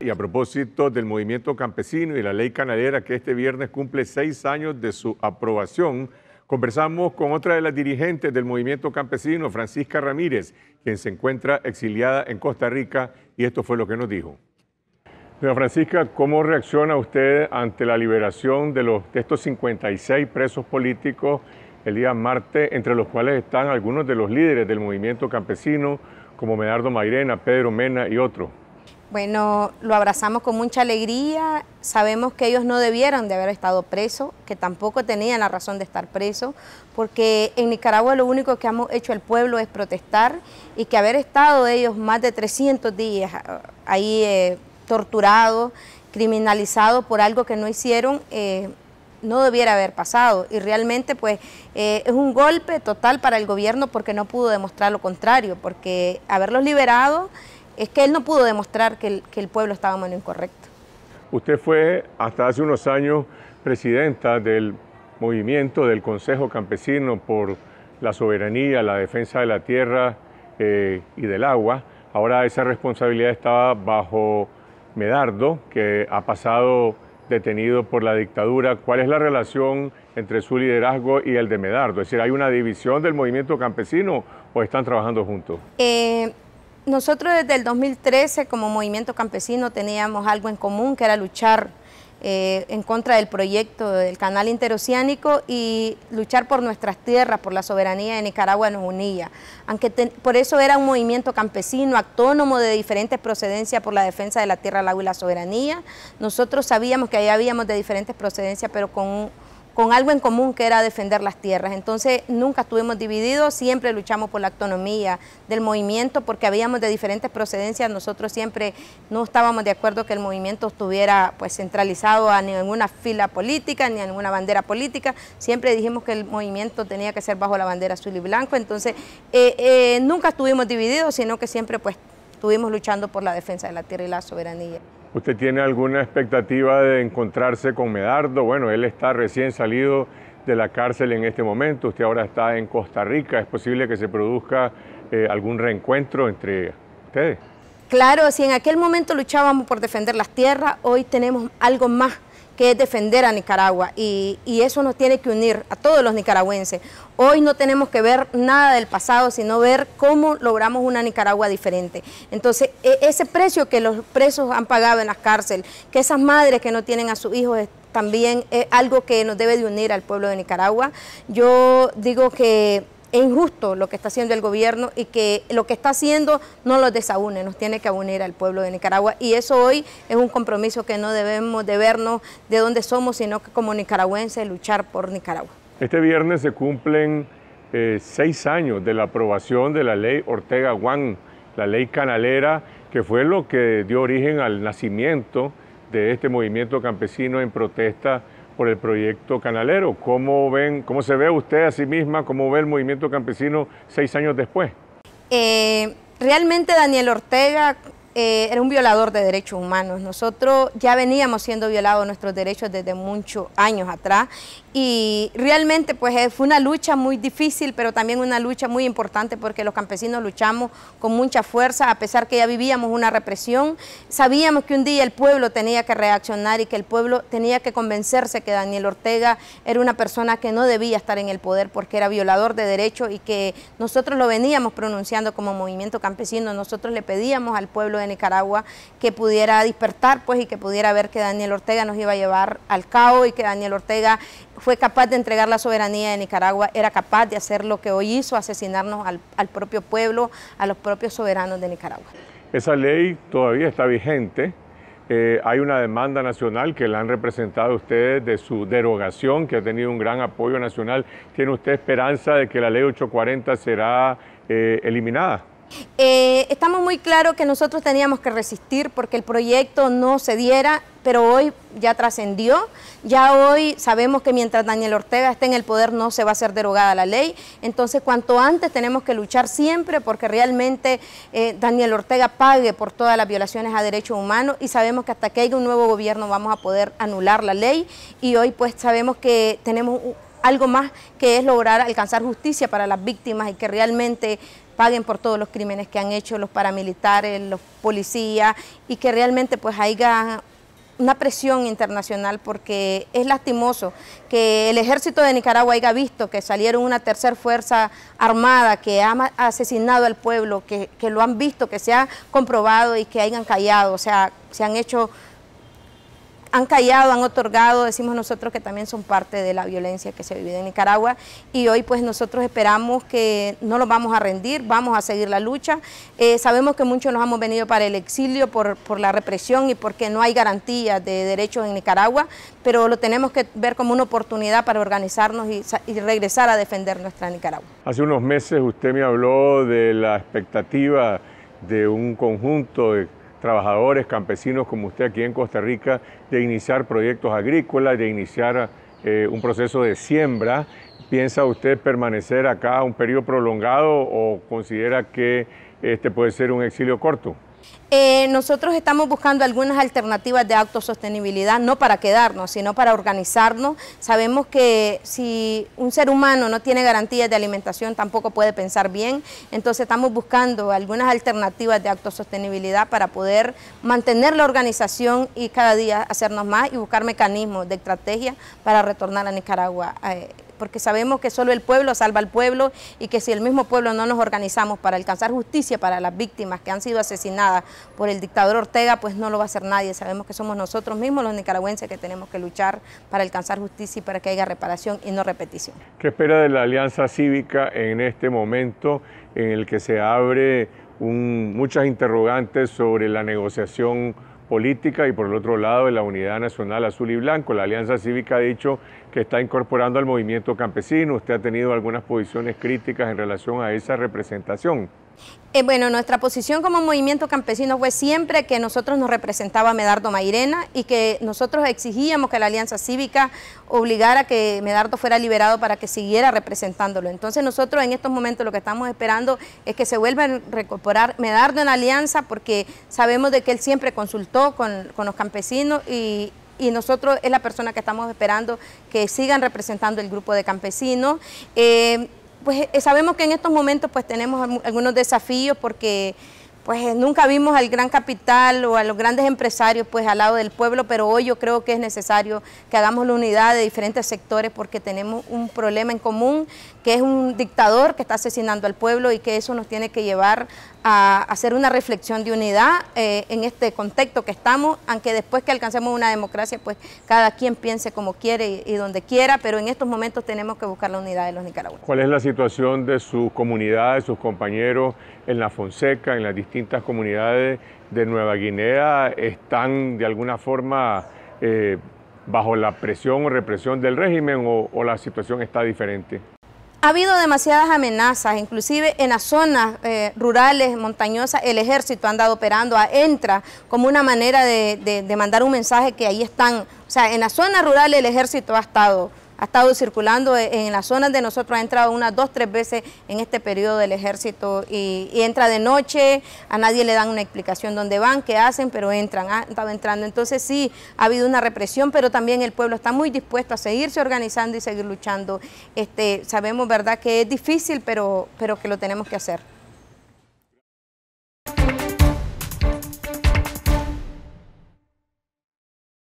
Y a propósito del movimiento campesino y la ley canadera que este viernes cumple seis años de su aprobación, conversamos con otra de las dirigentes del movimiento campesino, Francisca Ramírez, quien se encuentra exiliada en Costa Rica y esto fue lo que nos dijo. Señora Francisca, ¿cómo reacciona usted ante la liberación de, los, de estos 56 presos políticos el día martes, entre los cuales están algunos de los líderes del movimiento campesino, como Medardo Mairena, Pedro Mena y otros? Bueno, lo abrazamos con mucha alegría, sabemos que ellos no debieron de haber estado presos, que tampoco tenían la razón de estar presos, porque en Nicaragua lo único que hemos hecho el pueblo es protestar y que haber estado ellos más de 300 días eh, ahí eh, torturados, criminalizados por algo que no hicieron, eh, no debiera haber pasado y realmente pues es un golpe total para el gobierno porque no pudo demostrar lo contrario, porque haberlos liberado es que él no pudo demostrar que el, pueblo estaba en incorrecto. Usted fue hasta hace unos años presidenta del movimiento del Consejo Campesino por la soberanía, la defensa de la tierra eh, y del agua. Ahora esa responsabilidad estaba bajo Medardo, que ha pasado detenido por la dictadura. ¿Cuál es la relación entre su liderazgo y el de Medardo? Es decir, ¿hay una división del movimiento campesino o están trabajando juntos? Eh, nosotros desde el 2013 como movimiento campesino teníamos algo en común que era luchar eh, en contra del proyecto del canal interoceánico y luchar por nuestras tierras, por la soberanía de Nicaragua nos unía. Aunque por eso era un movimiento campesino, autónomo de diferentes procedencias por la defensa de la tierra, el agua y la soberanía, nosotros sabíamos que ahí habíamos de diferentes procedencias, pero con un con algo en común que era defender las tierras. Entonces nunca estuvimos divididos, siempre luchamos por la autonomía del movimiento porque habíamos de diferentes procedencias, nosotros siempre no estábamos de acuerdo que el movimiento estuviera pues centralizado a ninguna fila política ni a ninguna bandera política, siempre dijimos que el movimiento tenía que ser bajo la bandera azul y blanco, entonces eh, eh, nunca estuvimos divididos, sino que siempre pues estuvimos luchando por la defensa de la tierra y la soberanía. ¿Usted tiene alguna expectativa de encontrarse con Medardo? Bueno, él está recién salido de la cárcel en este momento, usted ahora está en Costa Rica, ¿es posible que se produzca eh, algún reencuentro entre ustedes? Claro, si en aquel momento luchábamos por defender las tierras, hoy tenemos algo más que es defender a Nicaragua y, eso nos tiene que unir a todos los nicaragüenses. Hoy no tenemos que ver nada del pasado, sino ver cómo logramos una Nicaragua diferente. Entonces, e, ese precio que los presos han pagado en las cárceles, que esas madres que no tienen a sus hijos también es eh, algo que nos debe de unir al pueblo de Nicaragua. Yo digo que es injusto lo que está haciendo el gobierno y que lo que está haciendo no los desaúne, nos tiene que unir al pueblo de Nicaragua y eso hoy es un compromiso que no debemos de vernos de dónde somos, sino que como nicaragüenses luchar por Nicaragua. Este viernes se cumplen eh, seis años de la aprobación de la ley Ortega Juan, la ley canalera, que fue lo que dio origen al nacimiento de este movimiento campesino en protesta por el proyecto canalero. ¿Cómo, ven, cómo se ve usted a sí misma? ¿Cómo ve el movimiento campesino seis años después? Eh, realmente Daniel Ortega eh, era un violador de derechos humanos. Nosotros ya veníamos siendo violados nuestros derechos desde muchos años atrás y realmente pues eh, fue una lucha muy difícil, pero también una lucha muy importante porque los campesinos luchamos con mucha fuerza, a pesar que ya vivíamos una represión, sabíamos que un día el pueblo tenía que reaccionar y que el pueblo tenía que convencerse que Daniel Ortega era una persona que no debía estar en el poder porque era violador de derechos y que nosotros lo veníamos pronunciando como movimiento campesino, nosotros le pedíamos al pueblo de Nicaragua que pudiera despertar pues, y que pudiera ver que Daniel Ortega nos iba a llevar al caos y que Daniel Ortega fue capaz de entregar la soberanía de Nicaragua, era capaz de hacer lo que hoy hizo, asesinarnos al, propio pueblo, a los propios soberanos de Nicaragua. Esa ley todavía está vigente. Eh, hay una demanda nacional que la han representado ustedes de su derogación, que ha tenido un gran apoyo nacional. ¿Tiene usted esperanza de que la ley 840 será eh, eliminada? Eh, estamos muy claros que nosotros teníamos que resistir porque el proyecto no se diera, pero hoy ya trascendió, ya hoy sabemos que mientras Daniel Ortega esté en el poder no se va a hacer derogada la ley, entonces cuanto antes tenemos que luchar siempre porque realmente eh, Daniel Ortega pague por todas las violaciones a derechos humanos y sabemos que hasta que haya un nuevo gobierno vamos a poder anular la ley y hoy pues sabemos que tenemos algo más que es lograr alcanzar justicia para las víctimas y que realmente paguen por todos los crímenes que han hecho los paramilitares, los policías y que realmente pues haya una presión internacional porque es lastimoso que el ejército de Nicaragua haya visto que salieron una tercera fuerza armada que ha asesinado al pueblo, que, que lo han visto, que se ha comprobado y que hayan callado, o sea, se han hecho han callado, han otorgado, decimos nosotros que también son parte de la violencia que se ha vivido en Nicaragua y hoy pues nosotros esperamos que no nos vamos a rendir, vamos a seguir la lucha. Eh, sabemos que muchos nos hemos venido para el exilio por, por la represión y porque no hay garantía de derechos en Nicaragua, pero lo tenemos que ver como una oportunidad para organizarnos y, y regresar a defender nuestra Nicaragua. Hace unos meses usted me habló de la expectativa de un conjunto de trabajadores, campesinos como usted aquí en Costa Rica, de iniciar proyectos agrícolas, de iniciar eh, un proceso de siembra. ¿Piensa usted permanecer acá un periodo prolongado o considera que este puede ser un exilio corto? Eh, nosotros estamos buscando algunas alternativas de autosostenibilidad, no para quedarnos, sino para organizarnos. Sabemos que si un ser humano no tiene garantías de alimentación, tampoco puede pensar bien. Entonces estamos buscando algunas alternativas de autosostenibilidad para poder mantener la organización y cada día hacernos más y buscar mecanismos de estrategia para retornar a Nicaragua. Eh, porque sabemos que solo el pueblo salva al pueblo y que si el mismo pueblo no nos organizamos para alcanzar justicia para las víctimas que han sido asesinadas por el dictador Ortega, pues no lo va a hacer nadie. Sabemos que somos nosotros mismos los nicaragüenses que tenemos que luchar para alcanzar justicia y para que haya reparación y no repetición. ¿Qué espera de la Alianza Cívica en este momento en el que se abre muchas interrogantes sobre la negociación? política y por el otro lado de la Unidad Nacional Azul y Blanco. La Alianza Cívica ha dicho que está incorporando al movimiento campesino. Usted ha tenido algunas posiciones críticas en relación a esa representación. Eh, bueno, nuestra posición como movimiento campesino fue siempre que nosotros nos representaba Medardo Mairena y que nosotros exigíamos que la Alianza Cívica obligara a que Medardo fuera liberado para que siguiera representándolo. Entonces nosotros en estos momentos lo que estamos esperando es que se vuelva a recuperar Medardo en la Alianza porque sabemos de que él siempre consultó con, los campesinos y, nosotros es la persona que estamos esperando que sigan representando el grupo de campesinos. Eh, pues eh, sabemos que en estos momentos pues tenemos algunos desafíos porque pues eh, nunca vimos al gran capital o a los grandes empresarios pues al lado del pueblo, pero hoy yo creo que es necesario que hagamos la unidad de diferentes sectores porque tenemos un problema en común, que es un dictador que está asesinando al pueblo y que eso nos tiene que llevar a hacer una reflexión de unidad eh, en este contexto que estamos, aunque después que alcancemos una democracia, pues cada quien piense como quiere y, y donde quiera, pero en estos momentos tenemos que buscar la unidad de los nicaragüenses. ¿Cuál es la situación de sus comunidades, sus compañeros en la Fonseca, en las distintas comunidades de Nueva Guinea, están de alguna forma eh, bajo la presión o represión del régimen o, la situación está diferente? Ha habido demasiadas amenazas, inclusive en las zonas eh, rurales, montañosas, el ejército ha andado operando a Entra como una manera de, de mandar un mensaje que ahí están. O sea, en las zonas rurales el ejército ha estado ha estado circulando e, en las zonas de nosotros, ha entrado unas dos, tres veces en este periodo del ejército y, entra de noche, a nadie le dan una explicación dónde van, qué hacen, pero entran, han estado entrando. Entonces sí, ha habido una represión, pero también el pueblo está muy dispuesto a seguirse organizando y seguir luchando. Este, sabemos, ¿verdad?, que es difícil, pero, pero que lo tenemos que hacer.